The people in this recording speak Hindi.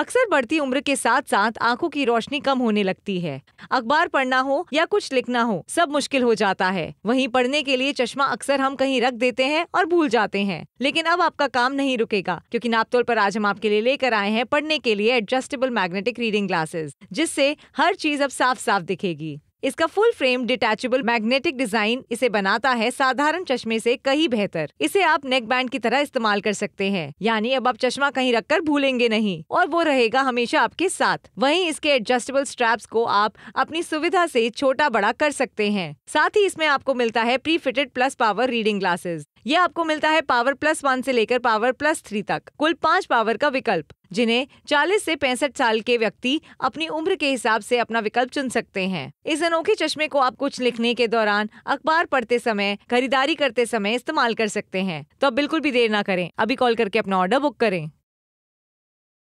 अक्सर बढ़ती उम्र के साथ साथ आंखों की रोशनी कम होने लगती है अखबार पढ़ना हो या कुछ लिखना हो सब मुश्किल हो जाता है वहीं पढ़ने के लिए चश्मा अक्सर हम कहीं रख देते हैं और भूल जाते हैं लेकिन अब आपका काम नहीं रुकेगा क्योंकि नापतोल पर आज हम आपके लिए लेकर आए हैं पढ़ने के लिए एडजस्टेबल मैग्नेटिक रीडिंग ग्लासेस जिससे हर चीज अब साफ साफ दिखेगी इसका full frame detachable magnetic design इसे बनाता है साधारण चश्मे से कहीं बेहतर इसे आप नेक बैंड की तरह इस्तेमाल कर सकते हैं यानी अब आप चश्मा कहीं रखकर भूलेंगे नहीं और वो रहेगा हमेशा आपके साथ वहीं इसके एडजस्टेबल स्ट्रैप्स को आप अपनी सुविधा से छोटा बड़ा कर सकते हैं साथ ही इसमें आपको मिलता है pre fitted plus power reading glasses ये आपको मिलता है पावर प्लस वन से लेकर पावर प्लस थ्री तक कुल पाँच पावर का विकल्प जिन्हें 40 से पैंसठ साल के व्यक्ति अपनी उम्र के हिसाब से अपना विकल्प चुन सकते हैं इस अनोखे चश्मे को आप कुछ लिखने के दौरान अखबार पढ़ते समय खरीदारी करते समय इस्तेमाल कर सकते हैं तो आप बिल्कुल भी देर ना करें अभी कॉल करके अपना ऑर्डर बुक करें